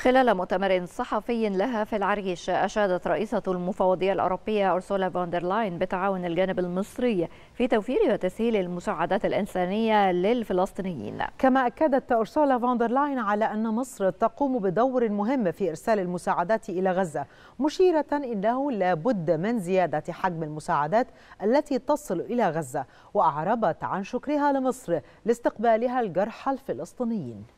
خلال مؤتمر صحفي لها في العريش أشادت رئيسة المفوضية الأوروبية أرسولا فوندرلاين بتعاون الجانب المصري في توفير وتسهيل المساعدات الإنسانية للفلسطينيين كما أكدت أرسولا فوندرلاين على أن مصر تقوم بدور مهم في إرسال المساعدات إلى غزة مشيرة إنه لابد من زيادة حجم المساعدات التي تصل إلى غزة وأعربت عن شكرها لمصر لاستقبالها الجرحى الفلسطينيين